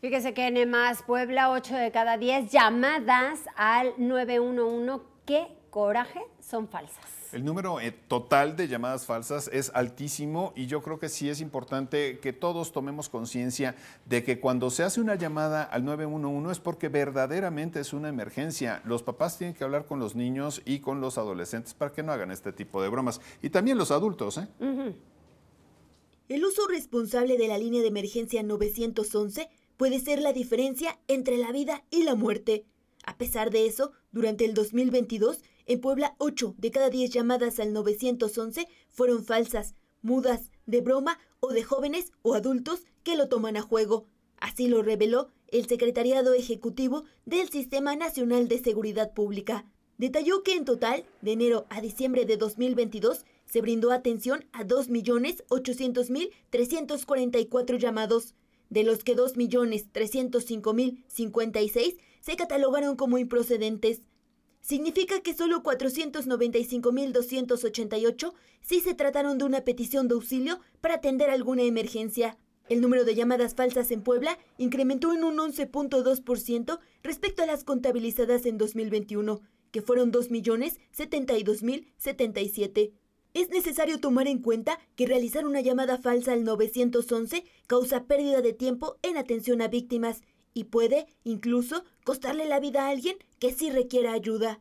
Fíjese que en más Puebla, 8 de cada 10 llamadas al 911, qué coraje, son falsas. El número eh, total de llamadas falsas es altísimo y yo creo que sí es importante que todos tomemos conciencia de que cuando se hace una llamada al 911 es porque verdaderamente es una emergencia. Los papás tienen que hablar con los niños y con los adolescentes para que no hagan este tipo de bromas. Y también los adultos. ¿eh? El uso responsable de la línea de emergencia 911 puede ser la diferencia entre la vida y la muerte. A pesar de eso, durante el 2022, en Puebla 8 de cada 10 llamadas al 911 fueron falsas, mudas, de broma o de jóvenes o adultos que lo toman a juego. Así lo reveló el Secretariado Ejecutivo del Sistema Nacional de Seguridad Pública. Detalló que en total, de enero a diciembre de 2022, se brindó atención a 2.800.344 llamados de los que 2.305.056 se catalogaron como improcedentes. Significa que solo 495.288 sí se trataron de una petición de auxilio para atender alguna emergencia. El número de llamadas falsas en Puebla incrementó en un 11.2% respecto a las contabilizadas en 2021, que fueron 2.072.077. Es necesario tomar en cuenta que realizar una llamada falsa al 911 causa pérdida de tiempo en atención a víctimas y puede incluso costarle la vida a alguien que sí requiera ayuda.